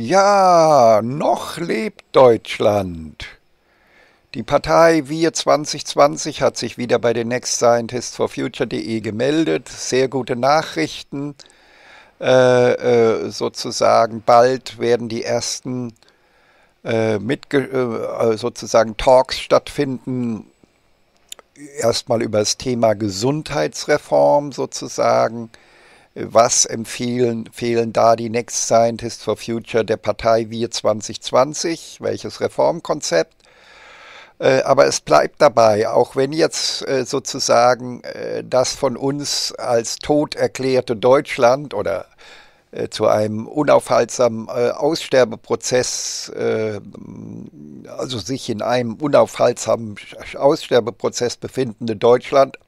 Ja, noch lebt Deutschland. Die Partei Wir 2020 hat sich wieder bei den Next Scientist for Future.de gemeldet. Sehr gute Nachrichten. Äh, äh, sozusagen bald werden die ersten äh, äh, äh sozusagen Talks stattfinden. Erstmal über das Thema Gesundheitsreform sozusagen was empfehlen, fehlen da die Next Scientists for Future der Partei Wir 2020? Welches Reformkonzept? Äh, aber es bleibt dabei, auch wenn jetzt äh, sozusagen äh, das von uns als tot erklärte Deutschland oder zu einem unaufhaltsamen Aussterbeprozess, also sich in einem unaufhaltsamen Aussterbeprozess befindende Deutschland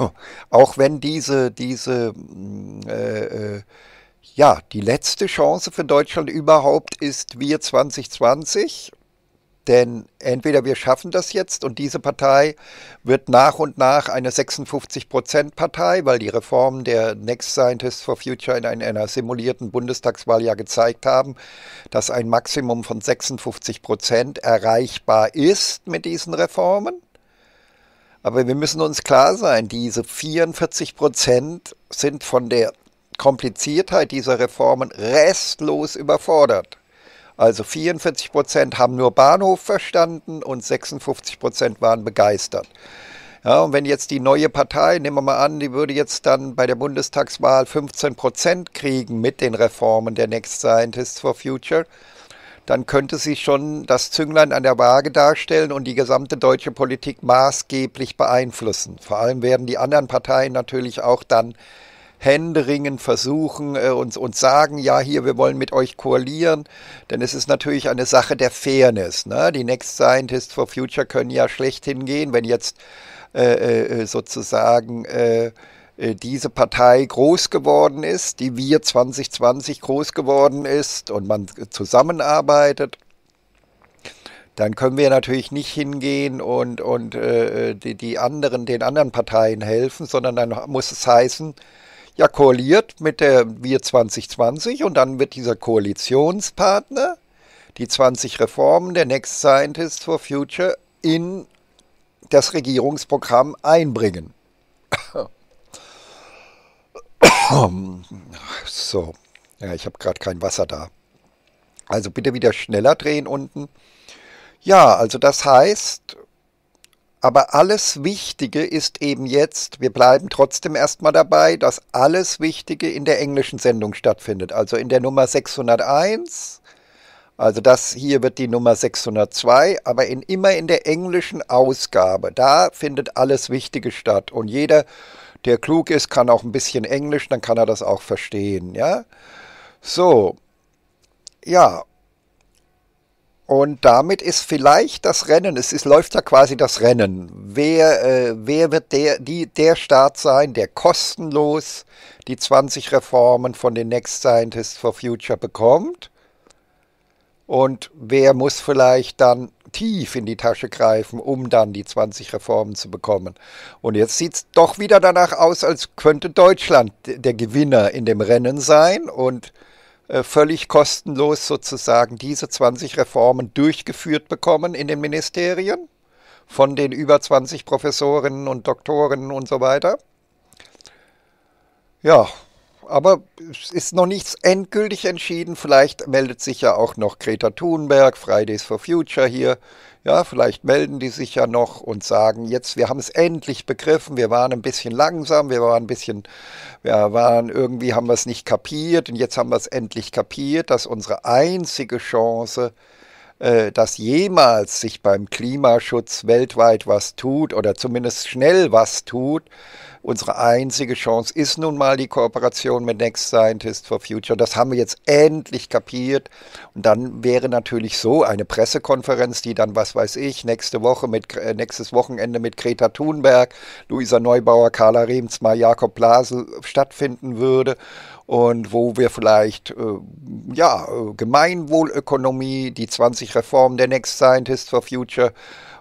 auch wenn diese, diese mm, äh, äh, ja, die letzte Chance für Deutschland überhaupt ist wir 2020. Denn entweder wir schaffen das jetzt und diese Partei wird nach und nach eine 56-Prozent-Partei, weil die Reformen der Next Scientists for Future in einer simulierten Bundestagswahl ja gezeigt haben, dass ein Maximum von 56 Prozent erreichbar ist mit diesen Reformen. Aber wir müssen uns klar sein, diese 44 Prozent sind von der Kompliziertheit dieser Reformen restlos überfordert. Also 44 Prozent haben nur Bahnhof verstanden und 56 Prozent waren begeistert. Ja, und wenn jetzt die neue Partei, nehmen wir mal an, die würde jetzt dann bei der Bundestagswahl 15 Prozent kriegen mit den Reformen der Next Scientists for Future, dann könnte sie schon das Zünglein an der Waage darstellen und die gesamte deutsche Politik maßgeblich beeinflussen. Vor allem werden die anderen Parteien natürlich auch dann Händeringen versuchen äh, und, und sagen, ja, hier, wir wollen mit euch koalieren, denn es ist natürlich eine Sache der Fairness. Ne? Die Next Scientists for Future können ja schlecht hingehen, wenn jetzt äh, äh, äh sozusagen äh, äh, diese Partei groß geworden ist, die wir 2020 groß geworden ist und man zusammenarbeitet, dann können wir natürlich nicht hingehen und, und äh, die, die anderen, den anderen Parteien helfen, sondern dann muss es heißen, ja, koaliert mit der Wir 2020 und dann wird dieser Koalitionspartner die 20 Reformen der Next Scientist for Future in das Regierungsprogramm einbringen. So, ja, ich habe gerade kein Wasser da. Also bitte wieder schneller drehen unten. Ja, also das heißt, aber alles Wichtige ist eben jetzt, wir bleiben trotzdem erstmal dabei, dass alles Wichtige in der englischen Sendung stattfindet. Also in der Nummer 601, also das hier wird die Nummer 602, aber in, immer in der englischen Ausgabe. Da findet alles Wichtige statt und jeder der klug ist, kann auch ein bisschen Englisch, dann kann er das auch verstehen, ja. So, ja. Und damit ist vielleicht das Rennen, es ist, läuft ja quasi das Rennen. Wer, äh, wer wird der, die, der Staat sein, der kostenlos die 20 Reformen von den Next Scientists for Future bekommt? Und wer muss vielleicht dann tief in die Tasche greifen, um dann die 20 Reformen zu bekommen? Und jetzt sieht es doch wieder danach aus, als könnte Deutschland der Gewinner in dem Rennen sein und äh, völlig kostenlos sozusagen diese 20 Reformen durchgeführt bekommen in den Ministerien von den über 20 Professorinnen und Doktorinnen und so weiter. Ja, aber es ist noch nichts endgültig entschieden. Vielleicht meldet sich ja auch noch Greta Thunberg, Fridays for Future hier. Ja, vielleicht melden die sich ja noch und sagen, jetzt, wir haben es endlich begriffen, wir waren ein bisschen langsam, wir waren ein bisschen, wir waren irgendwie, haben wir es nicht kapiert und jetzt haben wir es endlich kapiert, dass unsere einzige Chance, äh, dass jemals sich beim Klimaschutz weltweit was tut oder zumindest schnell was tut, Unsere einzige Chance ist nun mal die Kooperation mit Next Scientist for Future. Das haben wir jetzt endlich kapiert. Und dann wäre natürlich so eine Pressekonferenz, die dann, was weiß ich, nächste Woche mit, äh, nächstes Wochenende mit Greta Thunberg, Luisa Neubauer, Carla Remsmar, Jakob Blasel stattfinden würde und wo wir vielleicht äh, ja, äh, Gemeinwohlökonomie, die 20 Reformen der Next Scientist for Future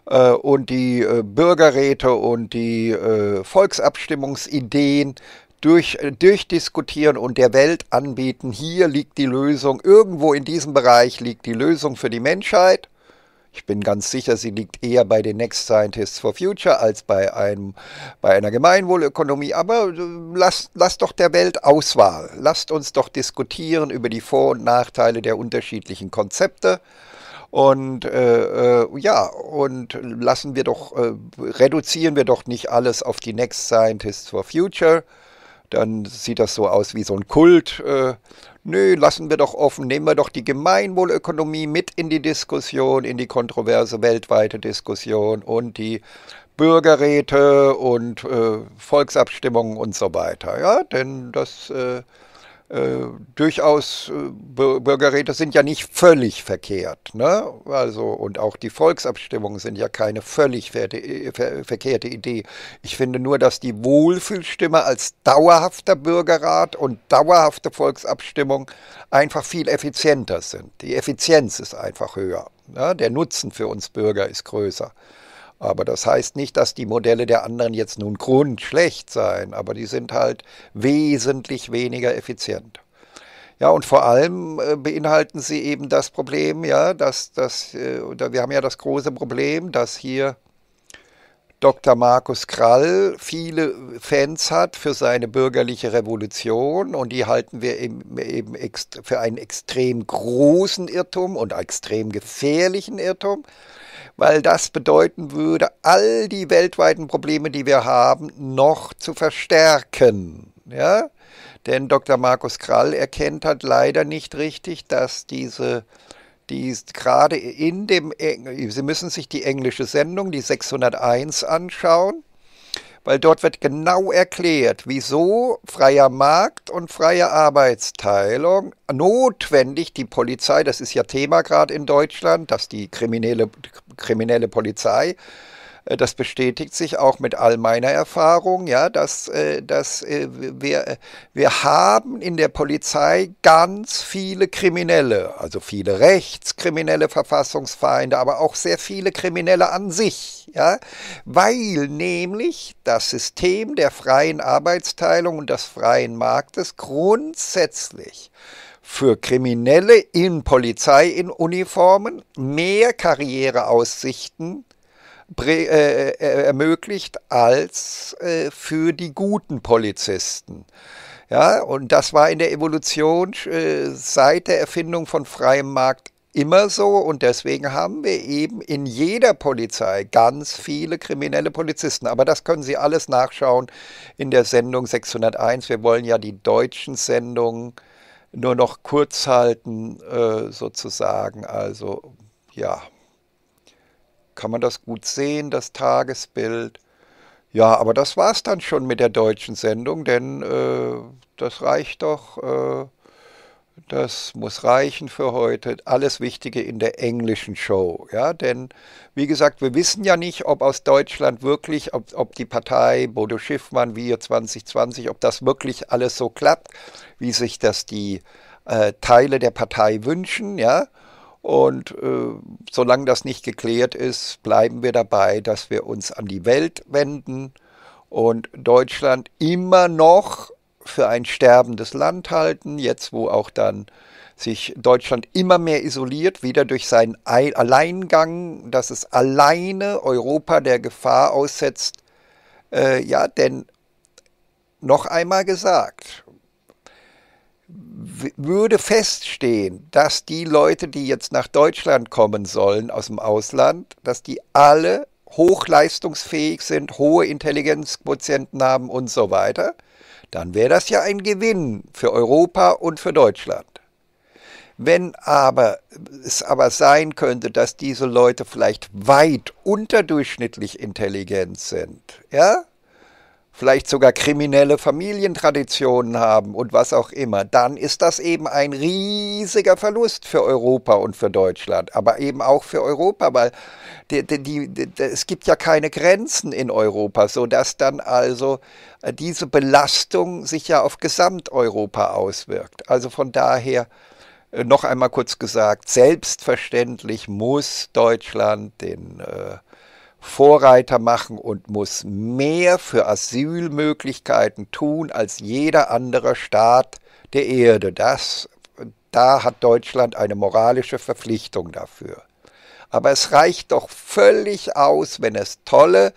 äh, und die äh, Bürgerräte und die äh, Volksabstimmungsideen durch, durchdiskutieren und der Welt anbieten. Hier liegt die Lösung, irgendwo in diesem Bereich liegt die Lösung für die Menschheit. Ich bin ganz sicher, sie liegt eher bei den Next Scientists for Future als bei, einem, bei einer Gemeinwohlökonomie. Aber lasst, lasst doch der Welt Auswahl. Lasst uns doch diskutieren über die Vor- und Nachteile der unterschiedlichen Konzepte und äh, äh, ja, und lassen wir doch, äh, reduzieren wir doch nicht alles auf die Next Scientists for Future. Dann sieht das so aus wie so ein Kult. Äh. nö, lassen wir doch offen, nehmen wir doch die Gemeinwohlökonomie mit in die Diskussion, in die kontroverse weltweite Diskussion und die Bürgerräte und äh, Volksabstimmungen und so weiter. Ja, denn das äh, äh, durchaus äh, Bürgerräte sind ja nicht völlig verkehrt. Ne? Also, und auch die Volksabstimmungen sind ja keine völlig ver äh, ver verkehrte Idee. Ich finde nur, dass die Wohlfühlstimme als dauerhafter Bürgerrat und dauerhafte Volksabstimmung einfach viel effizienter sind. Die Effizienz ist einfach höher. Ne? Der Nutzen für uns Bürger ist größer. Aber das heißt nicht, dass die Modelle der anderen jetzt nun grundschlecht seien, aber die sind halt wesentlich weniger effizient. Ja, und vor allem äh, beinhalten sie eben das Problem, ja, dass, dass äh, wir haben ja das große Problem, dass hier Dr. Markus Krall viele Fans hat für seine bürgerliche Revolution und die halten wir eben, eben für einen extrem großen Irrtum und extrem gefährlichen Irrtum weil das bedeuten würde, all die weltweiten Probleme, die wir haben, noch zu verstärken. Ja? Denn Dr. Markus Krall erkennt hat leider nicht richtig, dass diese die gerade in dem, Sie müssen sich die englische Sendung, die 601, anschauen, weil dort wird genau erklärt, wieso freier Markt und freie Arbeitsteilung notwendig die Polizei, das ist ja Thema gerade in Deutschland, dass die kriminelle kriminelle Polizei. Äh, das bestätigt sich auch mit all meiner Erfahrung, ja, dass, äh, dass äh, wir, wir haben in der Polizei ganz viele Kriminelle, also viele Rechtskriminelle, Verfassungsfeinde, aber auch sehr viele Kriminelle an sich, ja, weil nämlich das System der freien Arbeitsteilung und des freien Marktes grundsätzlich für Kriminelle in Polizei in Uniformen mehr Karriereaussichten äh, äh, ermöglicht als äh, für die guten Polizisten. Ja, und das war in der Evolution äh, seit der Erfindung von freiem Markt immer so und deswegen haben wir eben in jeder Polizei ganz viele kriminelle Polizisten. Aber das können Sie alles nachschauen in der Sendung 601. Wir wollen ja die deutschen Sendungen nur noch kurz halten, äh, sozusagen. Also ja, kann man das gut sehen, das Tagesbild. Ja, aber das war es dann schon mit der deutschen Sendung, denn äh, das reicht doch. Äh, das muss reichen für heute. Alles Wichtige in der englischen Show. Ja, denn wie gesagt, wir wissen ja nicht, ob aus Deutschland wirklich, ob, ob die Partei Bodo Schiffmann, Wir 2020, ob das wirklich alles so klappt, wie sich das die äh, Teile der Partei wünschen. Ja, und äh, solange das nicht geklärt ist, bleiben wir dabei, dass wir uns an die Welt wenden und Deutschland immer noch für ein sterbendes Land halten, jetzt wo auch dann sich Deutschland immer mehr isoliert, wieder durch seinen Alleingang, dass es alleine Europa der Gefahr aussetzt. Äh, ja, denn noch einmal gesagt, würde feststehen, dass die Leute, die jetzt nach Deutschland kommen sollen aus dem Ausland, dass die alle hochleistungsfähig sind, hohe Intelligenzquotienten haben und so weiter, dann wäre das ja ein Gewinn für Europa und für Deutschland. Wenn aber es aber sein könnte, dass diese Leute vielleicht weit unterdurchschnittlich intelligent sind, ja, vielleicht sogar kriminelle Familientraditionen haben und was auch immer, dann ist das eben ein riesiger Verlust für Europa und für Deutschland, aber eben auch für Europa, weil die, die, die, es gibt ja keine Grenzen in Europa, sodass dann also äh, diese Belastung sich ja auf Gesamteuropa auswirkt. Also von daher äh, noch einmal kurz gesagt, selbstverständlich muss Deutschland den äh, Vorreiter machen und muss mehr für Asylmöglichkeiten tun als jeder andere Staat der Erde. Das, da hat Deutschland eine moralische Verpflichtung dafür. Aber es reicht doch völlig aus, wenn es tolle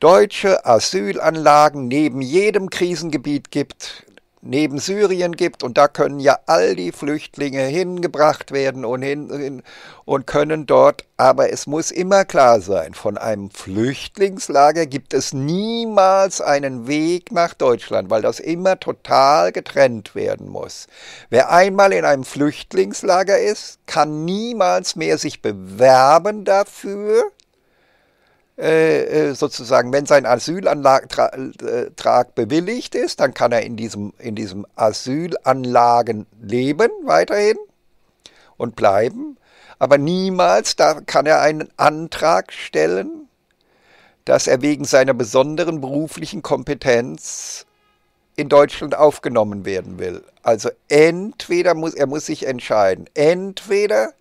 deutsche Asylanlagen neben jedem Krisengebiet gibt, neben Syrien gibt und da können ja all die Flüchtlinge hingebracht werden und, hin, und können dort, aber es muss immer klar sein, von einem Flüchtlingslager gibt es niemals einen Weg nach Deutschland, weil das immer total getrennt werden muss. Wer einmal in einem Flüchtlingslager ist, kann niemals mehr sich bewerben dafür, äh, äh, sozusagen, wenn sein Asylantrag bewilligt ist, dann kann er in diesem, in diesem Asylanlagen leben weiterhin und bleiben. Aber niemals da kann er einen Antrag stellen, dass er wegen seiner besonderen beruflichen Kompetenz in Deutschland aufgenommen werden will. Also entweder muss er muss sich entscheiden, entweder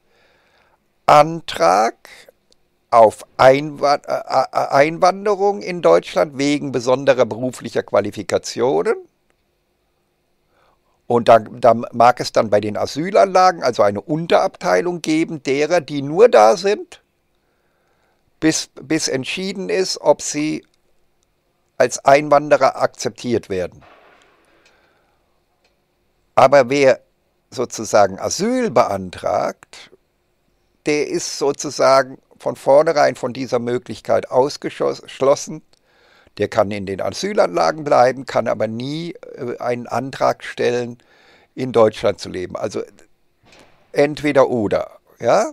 Antrag auf äh, äh, äh, Einwanderung in Deutschland wegen besonderer beruflicher Qualifikationen. Und da, da, mag es dann bei den Asylanlagen also eine Unterabteilung geben derer, die nur da sind, bis, bis entschieden ist, ob sie als Einwanderer akzeptiert werden. Aber wer sozusagen Asyl beantragt, der ist sozusagen von vornherein von dieser Möglichkeit ausgeschlossen. Der kann in den Asylanlagen bleiben, kann aber nie äh, einen Antrag stellen, in Deutschland zu leben. Also entweder oder. Ja?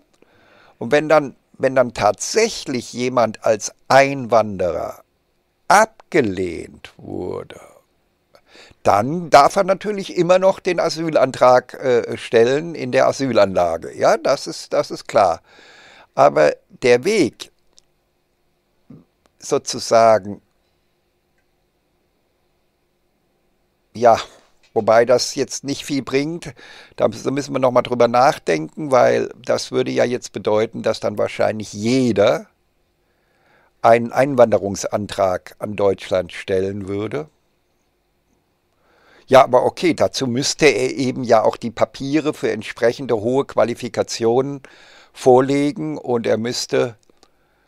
Und wenn dann, wenn dann tatsächlich jemand als Einwanderer abgelehnt wurde, dann darf er natürlich immer noch den Asylantrag äh, stellen in der Asylanlage. Ja, das ist, das ist klar. Aber der Weg sozusagen, ja, wobei das jetzt nicht viel bringt, da müssen wir nochmal drüber nachdenken, weil das würde ja jetzt bedeuten, dass dann wahrscheinlich jeder einen Einwanderungsantrag an Deutschland stellen würde. Ja, aber okay, dazu müsste er eben ja auch die Papiere für entsprechende hohe Qualifikationen äh, vorlegen und er müsste,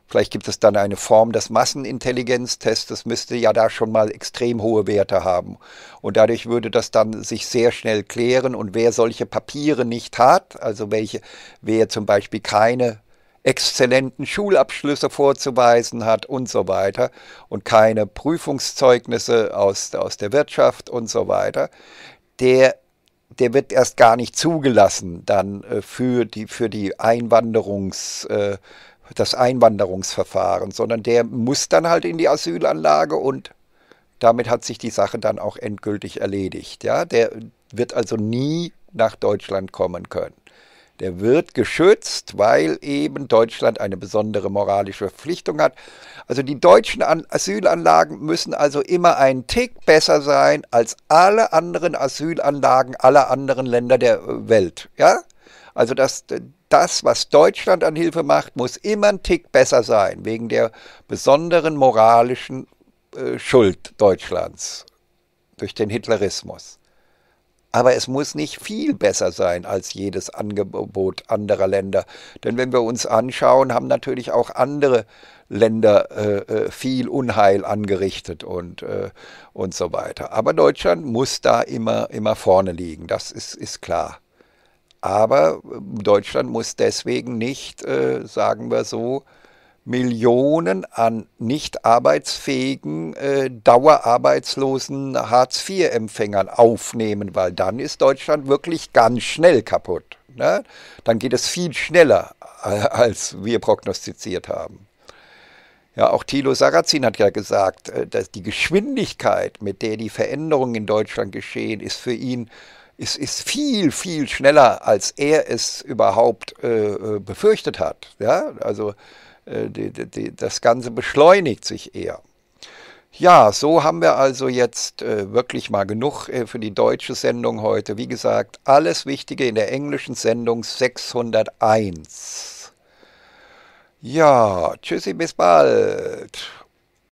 vielleicht gibt es dann eine Form des Massenintelligenztests, müsste ja da schon mal extrem hohe Werte haben. Und dadurch würde das dann sich sehr schnell klären und wer solche Papiere nicht hat, also welche, wer zum Beispiel keine exzellenten Schulabschlüsse vorzuweisen hat und so weiter und keine Prüfungszeugnisse aus, aus der Wirtschaft und so weiter, der der wird erst gar nicht zugelassen dann äh, für die, für die Einwanderungs, äh, das Einwanderungsverfahren, sondern der muss dann halt in die Asylanlage und damit hat sich die Sache dann auch endgültig erledigt. Ja? Der wird also nie nach Deutschland kommen können der wird geschützt, weil eben Deutschland eine besondere moralische Verpflichtung hat. Also die deutschen Asylanlagen müssen also immer einen Tick besser sein als alle anderen Asylanlagen aller anderen Länder der äh, Welt. Ja? Also das, das, was Deutschland an Hilfe macht, muss immer einen Tick besser sein, wegen der besonderen moralischen äh, Schuld Deutschlands durch den Hitlerismus. Aber es muss nicht viel besser sein als jedes Angebot anderer Länder. Denn wenn wir uns anschauen, haben natürlich auch andere Länder äh, äh viel Unheil angerichtet und, äh, und so weiter. Aber Deutschland muss da immer, immer vorne liegen, das ist, ist klar. Aber äh, Deutschland muss deswegen nicht, äh, sagen wir so, Millionen an nicht arbeitsfähigen, äh, dauerarbeitslosen Hartz-IV-Empfängern aufnehmen, weil dann ist Deutschland wirklich ganz schnell kaputt. Ne? Dann geht es viel schneller, äh, als wir prognostiziert haben. Ja, auch Thilo Sarrazin hat ja gesagt, äh, dass die Geschwindigkeit, mit der die Veränderungen in Deutschland geschehen, ist für ihn ist, ist viel, viel schneller, als er es überhaupt äh, äh befürchtet hat. Ja, also äh, die, die, das Ganze beschleunigt sich eher. Ja, so haben wir also jetzt äh, wirklich mal genug äh, für die deutsche Sendung heute. Wie gesagt, alles Wichtige in der englischen Sendung 601. Ja, tschüssi, bis bald.